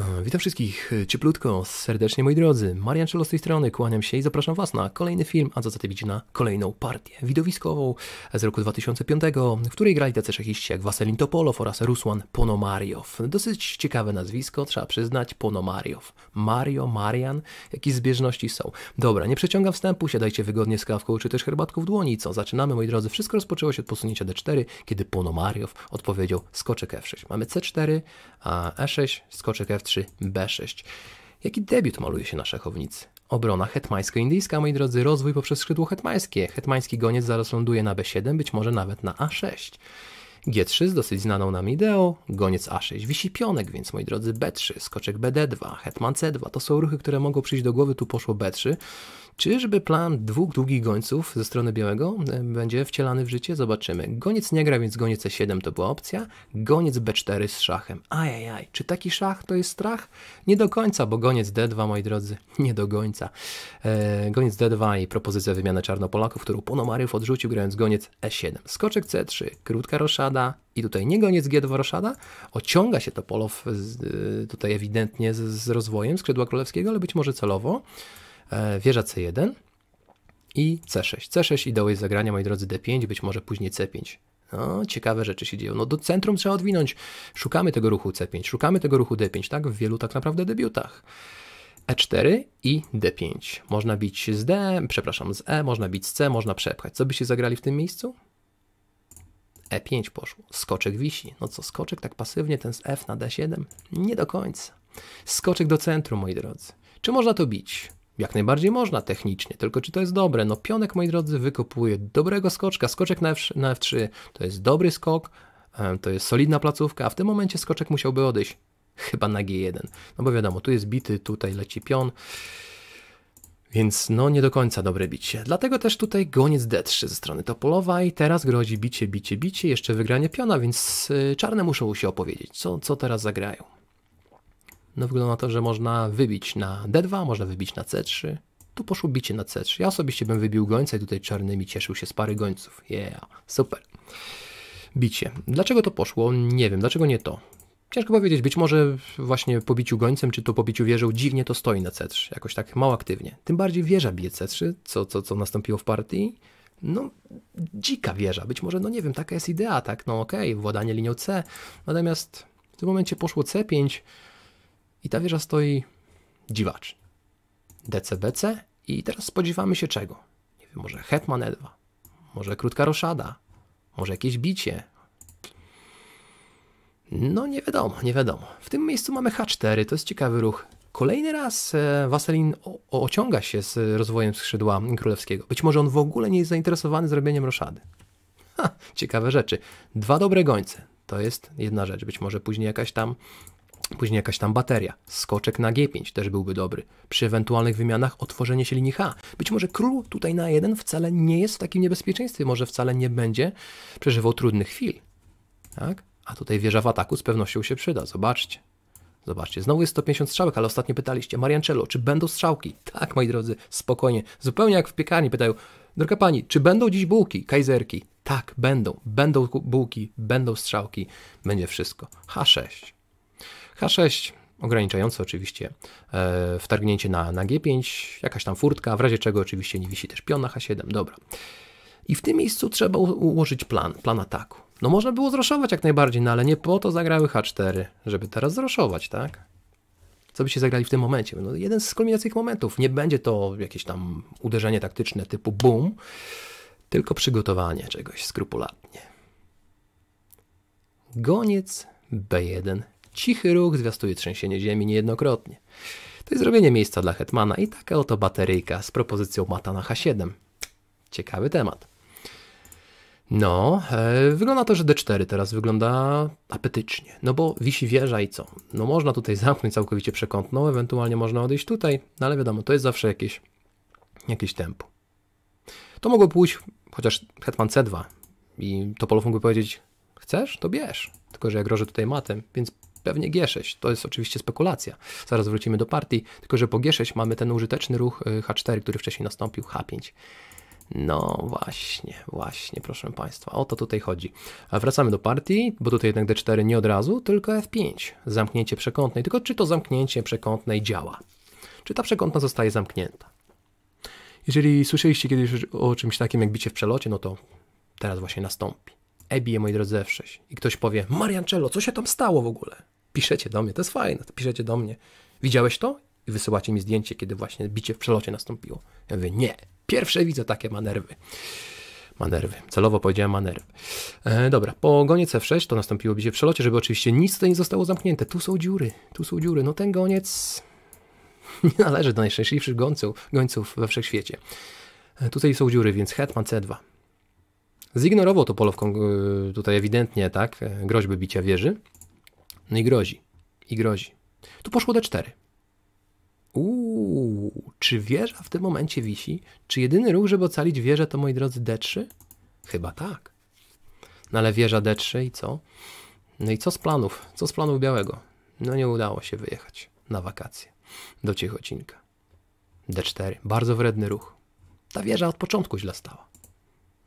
E, witam wszystkich cieplutko, serdecznie moi drodzy. Marian Czelo z tej strony, kłaniam się i zapraszam Was na kolejny film, a co za na kolejną partię widowiskową z roku 2005, w której grali tacy szachiści jak Waselin Topolow oraz Rusłan Ponomariow. Dosyć ciekawe nazwisko, trzeba przyznać, Ponomariow. Mario, Marian, jakieś zbieżności są. Dobra, nie przeciągam wstępu, siadajcie wygodnie z kawką czy też herbatką w dłoni. Co, zaczynamy moi drodzy. Wszystko rozpoczęło się od posunięcia d4, kiedy Ponomariow odpowiedział skoczek f6. Mamy c4, a e6, skoczek f3. 3 B6. Jaki debiut maluje się na szachownicy? Obrona hetmańsko-indyjska, moi drodzy, rozwój poprzez skrzydło hetmańskie. Hetmański goniec zaraz ląduje na B7, być może nawet na A6. G3 z dosyć znaną nam ideą, goniec A6, wisi pionek, więc moi drodzy B3, skoczek BD2, hetman C2, to są ruchy, które mogą przyjść do głowy, tu poszło B3. Czyżby plan dwóch długich gońców ze strony białego e, będzie wcielany w życie? Zobaczymy. Goniec nie gra, więc goniec C7 e to była opcja, goniec B4 z szachem. Ajajaj, czy taki szach to jest strach? Nie do końca, bo goniec D2, moi drodzy, nie do końca. E, goniec D2 i propozycja wymiany czarnopolaków, którą Ponomaryw odrzucił grając goniec E7. Skoczek C3, krótka roszada, i tutaj nie goniec G do Ociąga się to polow y, tutaj ewidentnie z, z rozwojem skrzydła królewskiego, ale być może celowo. E, wieża C1 i C6. C6 i dołej zagrania, moi drodzy, D5, być może później C5. No, ciekawe rzeczy się dzieją. No do centrum trzeba odwinąć. Szukamy tego ruchu C5, szukamy tego ruchu D5, tak? W wielu tak naprawdę debiutach. E4 i D5. Można bić z D, przepraszam, z E, można bić z C, można przepchać. Co by się zagrali w tym miejscu? E5 poszło, skoczek wisi. No co, skoczek tak pasywnie, ten z F na D7? Nie do końca. Skoczek do centrum, moi drodzy. Czy można to bić? Jak najbardziej można technicznie, tylko czy to jest dobre? No pionek, moi drodzy, wykopuje dobrego skoczka, skoczek na, F, na F3, to jest dobry skok, e, to jest solidna placówka, a w tym momencie skoczek musiałby odejść chyba na G1. No bo wiadomo, tu jest bity, tutaj leci pion. Więc no nie do końca dobre bicie. Dlatego też tutaj goniec D3 ze strony Topolowa i teraz grozi bicie, bicie, bicie, jeszcze wygranie piona, więc y, czarne muszą się opowiedzieć, co, co teraz zagrają. No wygląda na to, że można wybić na D2, można wybić na C3. Tu poszło bicie na C3. Ja osobiście bym wybił gońca i tutaj czarnymi cieszył się z pary gońców. Yeah, super. Bicie. Dlaczego to poszło? Nie wiem, dlaczego nie to? Ciężko powiedzieć, być może właśnie po biciu gońcem, czy to po biciu wieżą, dziwnie to stoi na C3, jakoś tak mało aktywnie. Tym bardziej wieża bije C3, co, co, co nastąpiło w partii. No, dzika wieża, być może, no nie wiem, taka jest idea, tak, no okej, okay, władanie linią C, natomiast w tym momencie poszło C5 i ta wieża stoi dziwacz. DCBC i teraz spodziewamy się czego? Nie wiem, może hetman E2, może krótka roszada, może jakieś bicie, no nie wiadomo, nie wiadomo. W tym miejscu mamy H4, to jest ciekawy ruch. Kolejny raz Waselin e, ociąga się z rozwojem skrzydła królewskiego. Być może on w ogóle nie jest zainteresowany zrobieniem roszady. Ha, ciekawe rzeczy. Dwa dobre gońce. To jest jedna rzecz. Być może później jakaś tam Później jakaś tam bateria. Skoczek na G5 też byłby dobry. Przy ewentualnych wymianach otworzenie się linii H. Być może król tutaj na 1 wcale nie jest w takim niebezpieczeństwie. Może wcale nie będzie przeżywał trudnych chwil. Tak? A tutaj wieża w ataku z pewnością się przyda. Zobaczcie. Zobaczcie, znowu jest 150 strzałek, ale ostatnio pytaliście, Mariancello, czy będą strzałki? Tak, moi drodzy, spokojnie. Zupełnie jak w piekarni pytają, droga pani, czy będą dziś bułki, kajzerki? Tak, będą. Będą bułki, będą strzałki, będzie wszystko. H6. H6 ograniczające oczywiście e, wtargnięcie na, na G5, jakaś tam furtka, w razie czego oczywiście nie wisi też pion na H7, dobra. I w tym miejscu trzeba ułożyć plan, plan ataku. No można było zroszować jak najbardziej, no ale nie po to zagrały H4, żeby teraz zroszować, tak? Co byście zagrali w tym momencie? No, jeden z kulminacyjnych momentów. Nie będzie to jakieś tam uderzenie taktyczne typu boom, tylko przygotowanie czegoś skrupulatnie. Goniec B1. Cichy ruch zwiastuje trzęsienie ziemi niejednokrotnie. To jest zrobienie miejsca dla Hetmana i taka oto bateryjka z propozycją mata na H7. Ciekawy temat. No, e, wygląda to, że D4 teraz wygląda apetycznie, no bo wisi wieża i co? No można tutaj zamknąć całkowicie przekątną, ewentualnie można odejść tutaj, no ale wiadomo, to jest zawsze jakieś, jakieś tempo. To mogło pójść chociaż hetman C2 i Topolow mógłby powiedzieć, chcesz, to bierz, tylko że ja grożę tutaj matem, więc pewnie G6, to jest oczywiście spekulacja, zaraz wrócimy do partii, tylko że po G6 mamy ten użyteczny ruch y, H4, który wcześniej nastąpił, H5. No właśnie, właśnie, proszę Państwa, o to tutaj chodzi. A wracamy do partii, bo tutaj jednak D4 nie od razu, tylko F5, zamknięcie przekątnej. Tylko czy to zamknięcie przekątnej działa? Czy ta przekątna zostaje zamknięta? Jeżeli słyszeliście kiedyś o czymś takim jak bicie w przelocie, no to teraz właśnie nastąpi. E bije, moi drodzy, F6 i ktoś powie, Mariancello, co się tam stało w ogóle? Piszecie do mnie, to jest fajne, piszecie do mnie. Widziałeś to? i wysyłacie mi zdjęcie, kiedy właśnie bicie w przelocie nastąpiło. Ja mówię, nie, pierwsze widzę takie manerwy. Manerwy. Celowo powiedziałem manerwy. E, dobra, po goniec F6 to nastąpiło bicie w przelocie, żeby oczywiście nic tutaj nie zostało zamknięte. Tu są dziury, tu są dziury. No ten goniec nie należy do najszczęśliwszych gońców, gońców we wszechświecie. E, tutaj są dziury, więc hetman C2. Zignorował to polowką e, tutaj ewidentnie, tak? E, groźby bicia wieży. No i grozi. I grozi. Tu poszło D4. Czy wieża w tym momencie wisi? Czy jedyny ruch, żeby ocalić wieżę, to moi drodzy D3? Chyba tak. No ale wieża D3 i co? No i co z planów? Co z planów Białego? No nie udało się wyjechać na wakacje do Ciechocinka. D4, bardzo wredny ruch. Ta wieża od początku źle stała.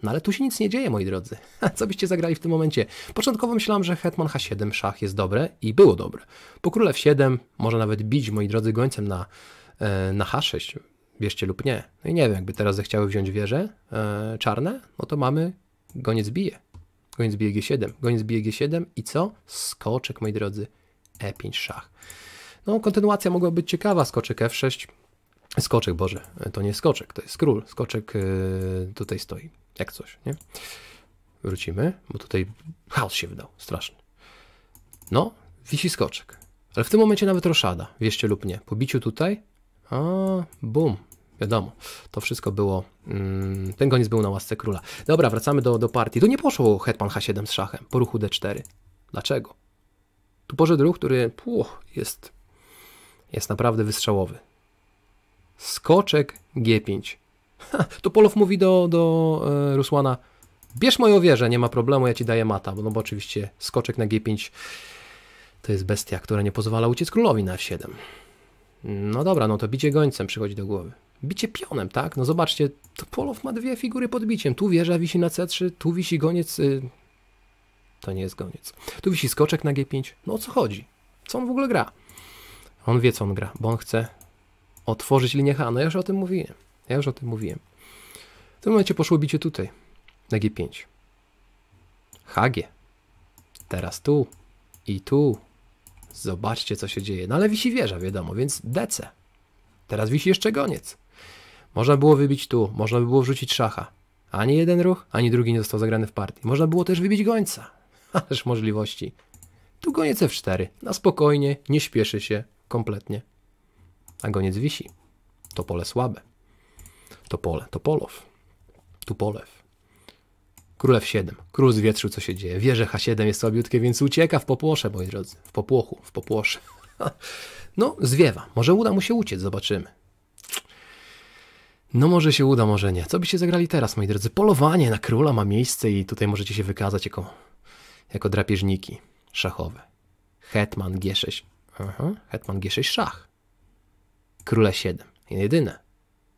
No ale tu się nic nie dzieje, moi drodzy. Co byście zagrali w tym momencie? Początkowo myślałem, że hetman h7 szach jest dobre i było dobre. Po królew 7 może nawet bić, moi drodzy, gońcem na E, na H6, wierzcie lub nie. No i nie wiem, jakby teraz zechciały wziąć wieże e, czarne, no to mamy goniec bije. Goniec bije G7, goniec bije G7 i co? Skoczek, moi drodzy, E5 szach. No, kontynuacja mogła być ciekawa, skoczek F6, skoczek, Boże, e, to nie skoczek, to jest król, skoczek tutaj stoi, jak coś, nie? Wrócimy, bo tutaj chaos się wydał, straszny. No, wisi skoczek, ale w tym momencie nawet roszada, wieście lub nie, po biciu tutaj a, bum, wiadomo, to wszystko było, mm, ten koniec był na łasce króla. Dobra, wracamy do, do partii. Tu nie poszło hetman h7 z szachem po ruchu d4. Dlaczego? Tu poszedł ruch, który puch, jest, jest naprawdę wystrzałowy. Skoczek g5. Ha, to Polow mówi do, do e, Rusłana, bierz moją wieżę, nie ma problemu, ja ci daję mata, no bo oczywiście skoczek na g5 to jest bestia, która nie pozwala uciec królowi na f7. No dobra, no to bicie gońcem przychodzi do głowy. Bicie pionem, tak? No zobaczcie, to Polow ma dwie figury pod biciem. Tu wieża wisi na C3, tu wisi goniec. Y... To nie jest goniec. Tu wisi skoczek na G5. No o co chodzi? Co on w ogóle gra? On wie, co on gra, bo on chce otworzyć linię H. No ja już o tym mówiłem. Ja już o tym mówiłem. W tym momencie poszło bicie tutaj, na G5. HG. Teraz tu i tu Zobaczcie, co się dzieje. No ale wisi wieża, wiadomo, więc DC. Teraz wisi jeszcze goniec. Można było wybić tu, można by było wrzucić szacha. Ani jeden ruch, ani drugi nie został zagrany w partii. Można było też wybić gońca. Ależ możliwości. Tu goniec F4. Na spokojnie, nie śpieszy się kompletnie. A goniec wisi. To pole słabe. To pole, to polow. Tu polew. Królew 7. Król zwietrzył, co się dzieje. Wie, że H7 jest słabiutkie, więc ucieka w popłosze, moi drodzy. W popłochu, w popłosze. No, zwiewa. Może uda mu się uciec, zobaczymy. No może się uda, może nie. Co byście zagrali teraz, moi drodzy? Polowanie na króla ma miejsce i tutaj możecie się wykazać jako, jako drapieżniki szachowe. Hetman G6. Hetman G6 szach. Króle 7. Jedyne.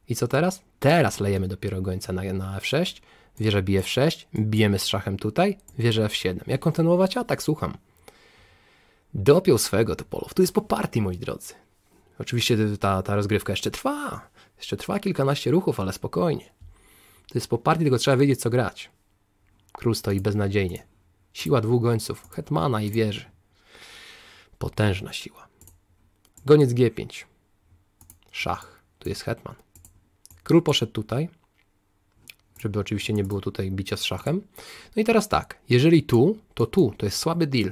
I co teraz? Teraz lejemy dopiero gońca na, na F6 wieża bije w 6 bijemy z szachem tutaj, wieża w 7 Jak kontynuować atak? Słucham. Dopiął swego Topolow. Tu jest po partii, moi drodzy. Oczywiście ta, ta rozgrywka jeszcze trwa. Jeszcze trwa kilkanaście ruchów, ale spokojnie. To jest po partii, tylko trzeba wiedzieć, co grać. Król stoi beznadziejnie. Siła dwóch gońców, hetmana i wieży. Potężna siła. Goniec G5. Szach. Tu jest hetman. Król poszedł tutaj żeby oczywiście nie było tutaj bicia z szachem. No i teraz tak, jeżeli tu, to tu, to jest słaby deal.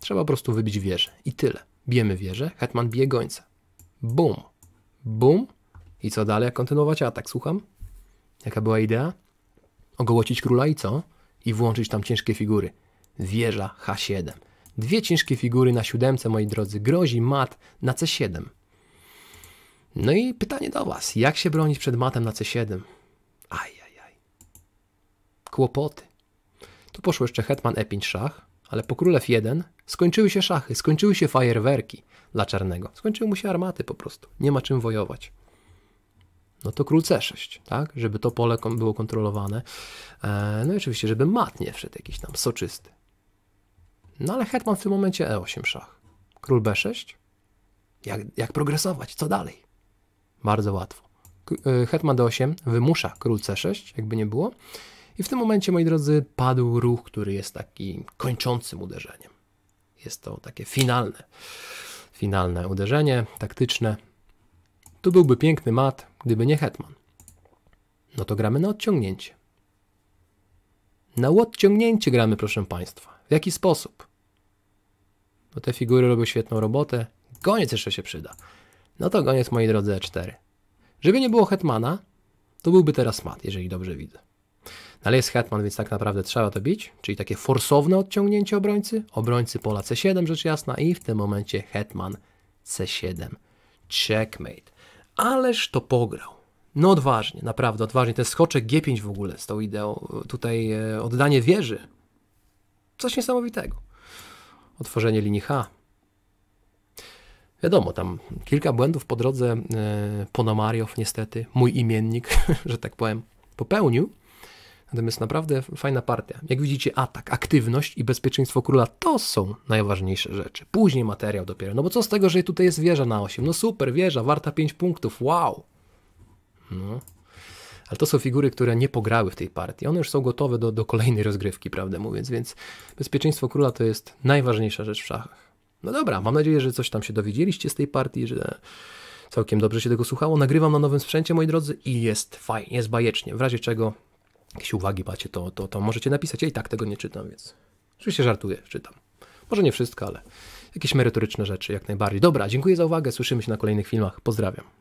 Trzeba po prostu wybić wieżę i tyle. Bijemy wieżę, hetman bije gońca. Bum, bum. I co dalej? Kontynuować atak, słucham? Jaka była idea? Ogołocić króla i co? I włączyć tam ciężkie figury. Wieża H7. Dwie ciężkie figury na siódemce, moi drodzy, grozi mat na C7. No i pytanie do Was, jak się bronić przed matem na C7? kłopoty. Tu poszło jeszcze hetman e5 szach, ale po królew 1 skończyły się szachy, skończyły się fajerwerki dla czarnego. Skończyły mu się armaty po prostu. Nie ma czym wojować. No to król c6, tak? Żeby to pole było kontrolowane. E, no i oczywiście, żeby mat nie wszedł jakiś tam soczysty. No ale hetman w tym momencie e8 szach. Król b6. Jak, jak progresować? Co dalej? Bardzo łatwo. E, hetman d8 wymusza król c6, jakby nie było. I w tym momencie, moi drodzy, padł ruch, który jest taki kończącym uderzeniem. Jest to takie finalne, finalne uderzenie taktyczne. Tu byłby piękny mat, gdyby nie hetman. No to gramy na odciągnięcie. Na odciągnięcie gramy, proszę Państwa. W jaki sposób? Bo no te figury robią świetną robotę. Goniec jeszcze się przyda. No to goniec, moi drodzy, E4. Żeby nie było hetmana, to byłby teraz mat, jeżeli dobrze widzę. No ale jest hetman, więc tak naprawdę trzeba to bić, czyli takie forsowne odciągnięcie obrońcy, obrońcy pola c7 rzecz jasna i w tym momencie hetman c7. Checkmate. Ależ to pograł. No odważnie, naprawdę odważnie. Ten skoczek G5 w ogóle z tą ideą, tutaj e, oddanie wieży. Coś niesamowitego. Otworzenie linii H. Wiadomo, tam kilka błędów po drodze e, Ponomariow niestety, mój imiennik, że tak powiem, popełnił, Natomiast naprawdę fajna partia. Jak widzicie, atak, aktywność i bezpieczeństwo króla to są najważniejsze rzeczy. Później materiał dopiero. No bo co z tego, że tutaj jest wieża na 8? No super, wieża, warta 5 punktów, wow! No. Ale to są figury, które nie pograły w tej partii. One już są gotowe do, do kolejnej rozgrywki, prawdę mówiąc, więc bezpieczeństwo króla to jest najważniejsza rzecz w szachach. No dobra, mam nadzieję, że coś tam się dowiedzieliście z tej partii, że całkiem dobrze się tego słuchało. Nagrywam na nowym sprzęcie, moi drodzy, i jest fajnie, jest bajecznie. W razie czego jakieś uwagi macie, to, to, to możecie napisać. Ja i tak tego nie czytam, więc oczywiście żartuję, czytam. Może nie wszystko, ale jakieś merytoryczne rzeczy jak najbardziej. Dobra, dziękuję za uwagę, słyszymy się na kolejnych filmach. Pozdrawiam.